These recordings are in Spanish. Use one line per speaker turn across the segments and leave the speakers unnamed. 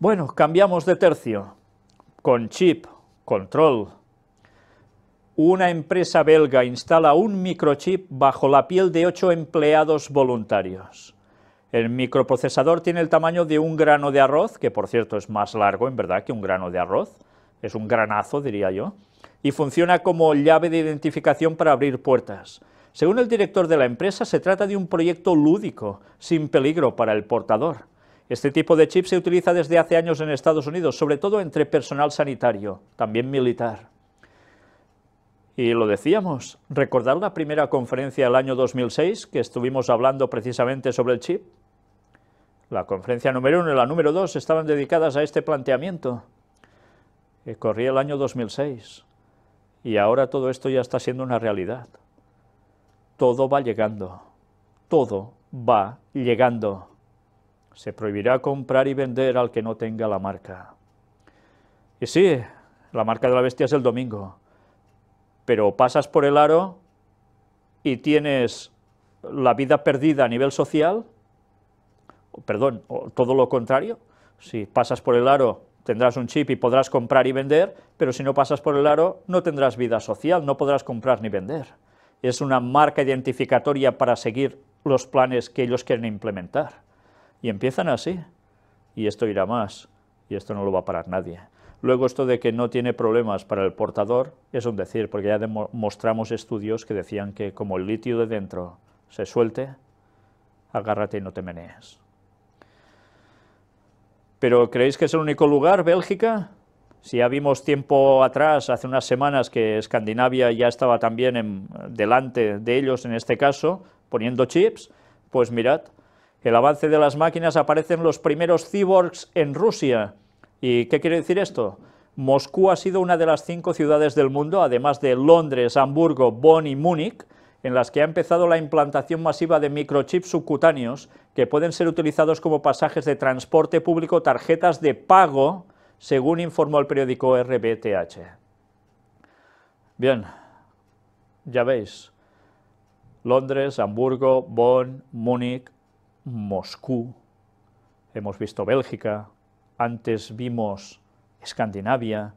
Bueno, cambiamos de tercio. Con chip, control. Una empresa belga instala un microchip bajo la piel de ocho empleados voluntarios. El microprocesador tiene el tamaño de un grano de arroz, que por cierto es más largo, en verdad, que un grano de arroz. Es un granazo, diría yo. Y funciona como llave de identificación para abrir puertas. Según el director de la empresa, se trata de un proyecto lúdico, sin peligro para el portador. Este tipo de chip se utiliza desde hace años en Estados Unidos, sobre todo entre personal sanitario, también militar. Y lo decíamos, ¿recordar la primera conferencia del año 2006 que estuvimos hablando precisamente sobre el chip? La conferencia número uno y la número dos estaban dedicadas a este planteamiento. corría el año 2006 y ahora todo esto ya está siendo una realidad. Todo va llegando, todo va llegando. Se prohibirá comprar y vender al que no tenga la marca. Y sí, la marca de la bestia es el domingo. Pero pasas por el aro y tienes la vida perdida a nivel social, perdón, todo lo contrario. Si pasas por el aro tendrás un chip y podrás comprar y vender, pero si no pasas por el aro no tendrás vida social, no podrás comprar ni vender. Es una marca identificatoria para seguir los planes que ellos quieren implementar. Y empiezan así. Y esto irá más. Y esto no lo va a parar nadie. Luego esto de que no tiene problemas para el portador es un decir, porque ya mostramos estudios que decían que como el litio de dentro se suelte, agárrate y no te menees. Pero ¿creéis que es el único lugar, Bélgica? Si ya vimos tiempo atrás, hace unas semanas, que Escandinavia ya estaba también delante de ellos en este caso, poniendo chips, pues mirad, el avance de las máquinas aparecen los primeros cyborgs en Rusia. ¿Y qué quiere decir esto? Moscú ha sido una de las cinco ciudades del mundo, además de Londres, Hamburgo, Bonn y Múnich, en las que ha empezado la implantación masiva de microchips subcutáneos que pueden ser utilizados como pasajes de transporte público, tarjetas de pago, según informó el periódico RBTH. Bien, ya veis, Londres, Hamburgo, Bonn, Múnich, Moscú, hemos visto Bélgica, antes vimos Escandinavia,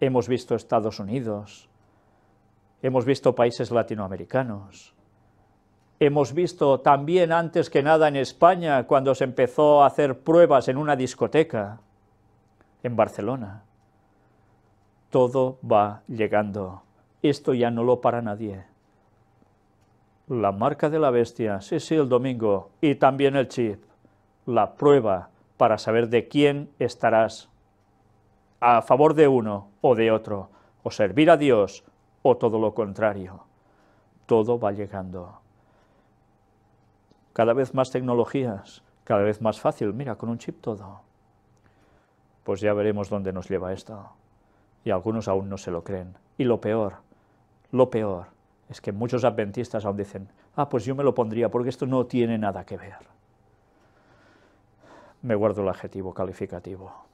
hemos visto Estados Unidos, hemos visto países latinoamericanos, hemos visto también antes que nada en España cuando se empezó a hacer pruebas en una discoteca, en Barcelona. Todo va llegando. Esto ya no lo para nadie la marca de la bestia, sí, sí, el domingo, y también el chip, la prueba para saber de quién estarás, a favor de uno o de otro, o servir a Dios o todo lo contrario. Todo va llegando. Cada vez más tecnologías, cada vez más fácil, mira, con un chip todo. Pues ya veremos dónde nos lleva esto. Y algunos aún no se lo creen. Y lo peor, lo peor es que muchos adventistas aún dicen, ah, pues yo me lo pondría porque esto no tiene nada que ver. Me guardo el adjetivo calificativo.